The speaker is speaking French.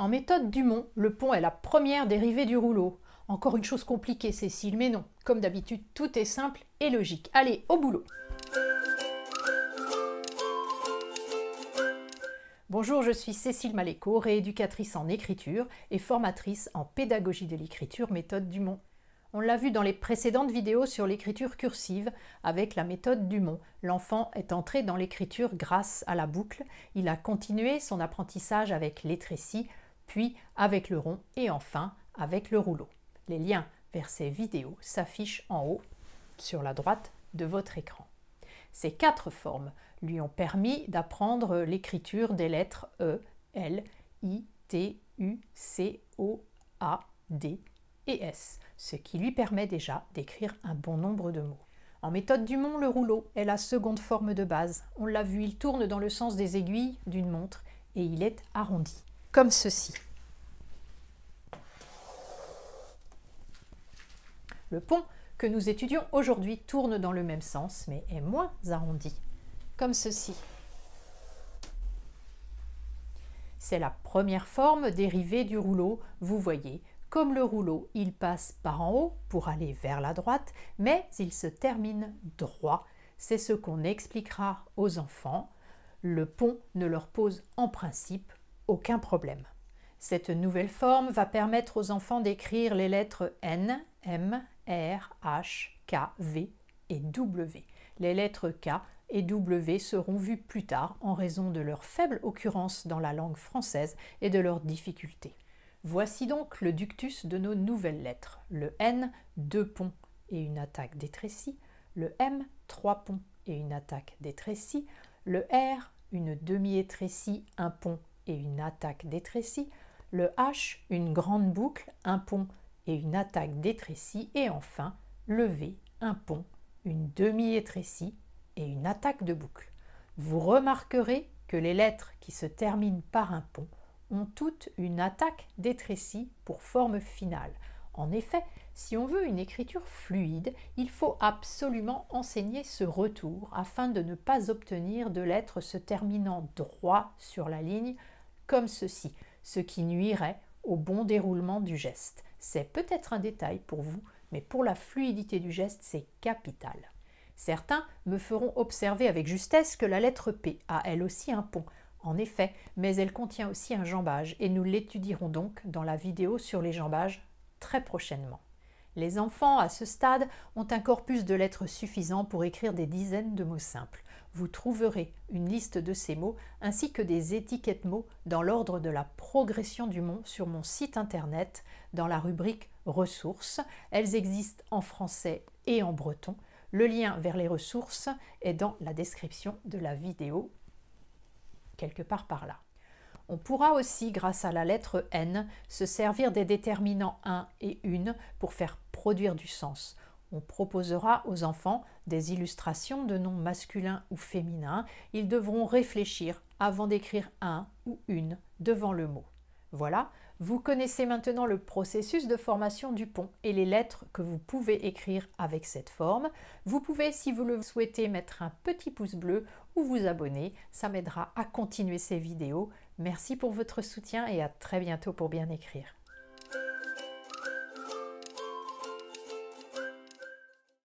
En méthode Dumont, le pont est la première dérivée du rouleau. Encore une chose compliquée, Cécile, mais non. Comme d'habitude, tout est simple et logique. Allez, au boulot Bonjour, je suis Cécile Maléco, rééducatrice en écriture et formatrice en pédagogie de l'écriture méthode Dumont. On l'a vu dans les précédentes vidéos sur l'écriture cursive avec la méthode Dumont. L'enfant est entré dans l'écriture grâce à la boucle, il a continué son apprentissage avec l'étrécie, puis avec le rond et enfin avec le rouleau. Les liens vers ces vidéos s'affichent en haut sur la droite de votre écran. Ces quatre formes lui ont permis d'apprendre l'écriture des lettres E, L, I, T, U, C, O, A, D et S, ce qui lui permet déjà d'écrire un bon nombre de mots. En méthode Dumont, le rouleau est la seconde forme de base. On l'a vu, il tourne dans le sens des aiguilles d'une montre et il est arrondi comme ceci. Le pont que nous étudions aujourd'hui tourne dans le même sens, mais est moins arrondi, comme ceci. C'est la première forme dérivée du rouleau, vous voyez. Comme le rouleau, il passe par en haut pour aller vers la droite, mais il se termine droit. C'est ce qu'on expliquera aux enfants. Le pont ne leur pose en principe aucun problème. Cette nouvelle forme va permettre aux enfants d'écrire les lettres N, M, R, H, K, V et W. Les lettres K et W seront vues plus tard en raison de leur faible occurrence dans la langue française et de leurs difficultés. Voici donc le ductus de nos nouvelles lettres. Le N, deux ponts et une attaque d'étrécis, Le M, trois ponts et une attaque détrécie, Le R, une demi-étrécie, un pont et une attaque d'étrécie, le H, une grande boucle, un pont et une attaque d'étrécie, et enfin le V, un pont, une demi-étrécie et une attaque de boucle. Vous remarquerez que les lettres qui se terminent par un pont ont toutes une attaque d'étrécie pour forme finale. En effet, si on veut une écriture fluide, il faut absolument enseigner ce retour afin de ne pas obtenir de lettres se terminant droit sur la ligne comme ceci, ce qui nuirait au bon déroulement du geste. C'est peut-être un détail pour vous, mais pour la fluidité du geste, c'est capital. Certains me feront observer avec justesse que la lettre P a elle aussi un pont, en effet, mais elle contient aussi un jambage, et nous l'étudierons donc dans la vidéo sur les jambages très prochainement. Les enfants, à ce stade, ont un corpus de lettres suffisant pour écrire des dizaines de mots simples. Vous trouverez une liste de ces mots ainsi que des étiquettes mots dans l'ordre de la progression du mot sur mon site internet dans la rubrique ressources. Elles existent en français et en breton. Le lien vers les ressources est dans la description de la vidéo, quelque part par là. On pourra aussi, grâce à la lettre N, se servir des déterminants 1 et 1 pour faire produire du sens. On proposera aux enfants des illustrations de noms masculins ou féminins. Ils devront réfléchir avant d'écrire un ou une devant le mot. Voilà, vous connaissez maintenant le processus de formation du pont et les lettres que vous pouvez écrire avec cette forme. Vous pouvez, si vous le souhaitez, mettre un petit pouce bleu ou vous abonner. Ça m'aidera à continuer ces vidéos. Merci pour votre soutien et à très bientôt pour bien écrire.